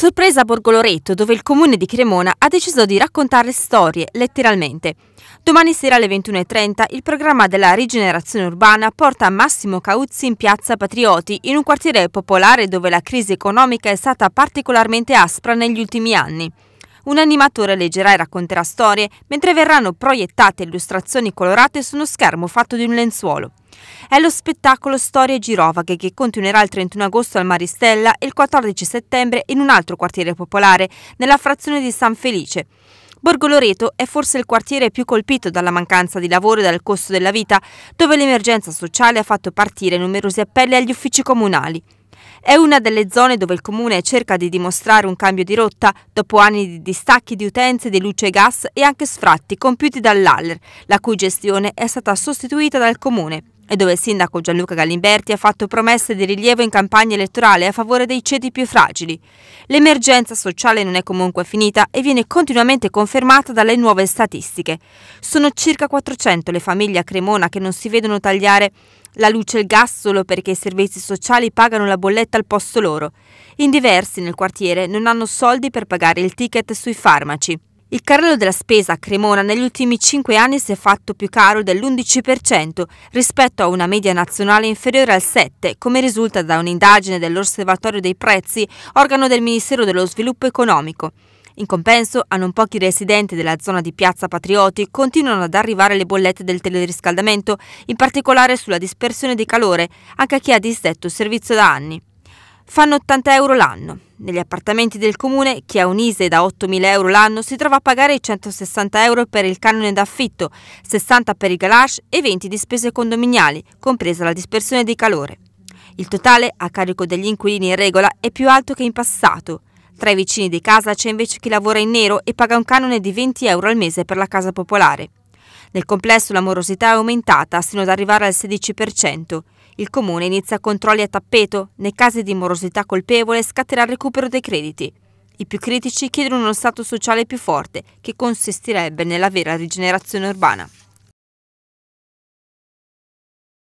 Sorpresa a Borgoloreto, dove il comune di Cremona ha deciso di raccontare storie, letteralmente. Domani sera alle 21.30 il programma della rigenerazione urbana porta Massimo Cauzzi in piazza Patrioti, in un quartiere popolare dove la crisi economica è stata particolarmente aspra negli ultimi anni. Un animatore leggerà e racconterà storie, mentre verranno proiettate illustrazioni colorate su uno schermo fatto di un lenzuolo. È lo spettacolo Storie Girovaghe che continuerà il 31 agosto al Maristella e il 14 settembre in un altro quartiere popolare, nella frazione di San Felice. Borgo Loreto è forse il quartiere più colpito dalla mancanza di lavoro e dal costo della vita, dove l'emergenza sociale ha fatto partire numerosi appelli agli uffici comunali. È una delle zone dove il comune cerca di dimostrare un cambio di rotta dopo anni di distacchi di utenze di luce e gas e anche sfratti compiuti dall'Aller, la cui gestione è stata sostituita dal comune e dove il sindaco Gianluca Galimberti ha fatto promesse di rilievo in campagna elettorale a favore dei ceti più fragili. L'emergenza sociale non è comunque finita e viene continuamente confermata dalle nuove statistiche. Sono circa 400 le famiglie a Cremona che non si vedono tagliare la luce e il gas solo perché i servizi sociali pagano la bolletta al posto loro. In diversi nel quartiere non hanno soldi per pagare il ticket sui farmaci. Il carrello della spesa a Cremona negli ultimi 5 anni si è fatto più caro dell'11% rispetto a una media nazionale inferiore al 7%, come risulta da un'indagine dell'Osservatorio dei Prezzi, organo del Ministero dello Sviluppo Economico. In compenso, a non pochi residenti della zona di Piazza Patrioti continuano ad arrivare le bollette del teleriscaldamento, in particolare sulla dispersione di calore, anche a chi ha distetto servizio da anni fanno 80 euro l'anno. Negli appartamenti del comune, chi ha un'ISE da 8.000 euro l'anno si trova a pagare 160 euro per il canone d'affitto, 60 per i garage e 20 di spese condominiali, compresa la dispersione di calore. Il totale a carico degli inquilini in regola è più alto che in passato. Tra i vicini di casa c'è invece chi lavora in nero e paga un canone di 20 euro al mese per la casa popolare. Nel complesso la morosità è aumentata sino ad arrivare al 16%. Il comune inizia controlli a tappeto, nei casi di morosità colpevole scatterà il recupero dei crediti. I più critici chiedono uno stato sociale più forte, che consisterebbe nella vera rigenerazione urbana.